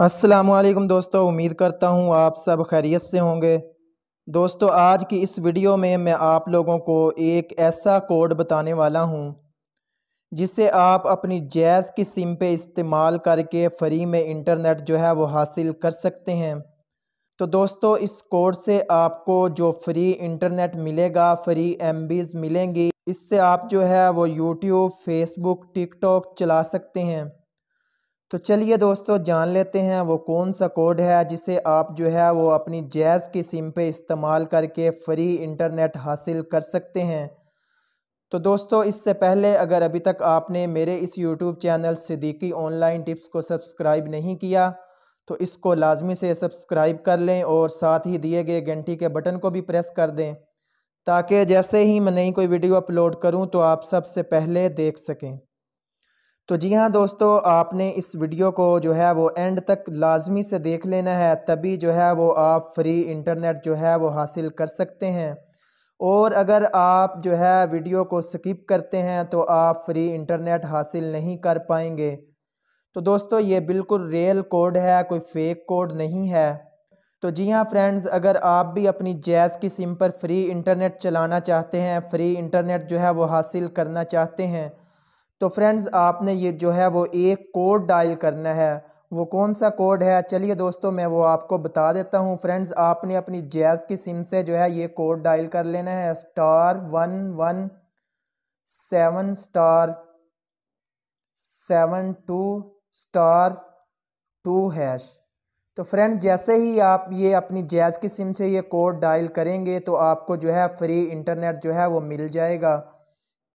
असलम दोस्तों उम्मीद करता हूँ आप सब खैरियत से होंगे दोस्तों आज की इस वीडियो में मैं आप लोगों को एक ऐसा कोड बताने वाला हूँ जिसे आप अपनी जैज़ की सिम पे इस्तेमाल करके फ्री में इंटरनेट जो है वो हासिल कर सकते हैं तो दोस्तों इस कोड से आपको जो फ्री इंटरनेट मिलेगा फ्री एम मिलेंगी इससे आप जो है वो यूट्यूब फेसबुक टिकटॉक चला सकते हैं तो चलिए दोस्तों जान लेते हैं वो कौन सा कोड है जिसे आप जो है वो अपनी जैज़ की सिम पे इस्तेमाल करके फ्री इंटरनेट हासिल कर सकते हैं तो दोस्तों इससे पहले अगर अभी तक आपने मेरे इस YouTube channel Siddiqui online tips को सब्सक्राइब नहीं किया तो इसको लाजमी से सब्सक्राइब कर लें और साथ ही दिए गए घंटी के बटन को भी प्रेस कर दें ताकि जैसे ही मैं नई कोई वीडियो अपलोड करूं तो आप सबसे पहले देख सकें तो जी हाँ दोस्तों आपने इस वीडियो को जो है वो एंड तक लाजमी से देख लेना है तभी जो है वो आप फ्री इंटरनेट जो है वो हासिल कर सकते हैं और अगर आप जो है वीडियो को स्किप करते हैं तो आप फ्री इंटरनेट हासिल नहीं कर पाएंगे तो दोस्तों ये बिल्कुल रियल कोड है कोई फेक कोड नहीं है तो जी हाँ फ्रेंड्स अगर आप भी अपनी जैज़ की सिम पर फ्री इंटरनेट चलाना चाहते हैं फ्री इंटरनेट जो है वो हासिल करना चाहते हैं तो फ्रेंड्स आपने ये जो है वो एक कोड डायल करना है वो कौन सा कोड है चलिए दोस्तों मैं वो आपको बता देता हूँ फ्रेंड्स आपने अपनी जैज़ की सिम से जो है ये कोड डायल कर लेना है star one one seven star seven two star two hash तो फ्रेंड जैसे ही आप ये अपनी जैज़ की सिम से ये कोड डायल करेंगे तो आपको जो है फ्री इंटरनेट जो है वो मिल जाएगा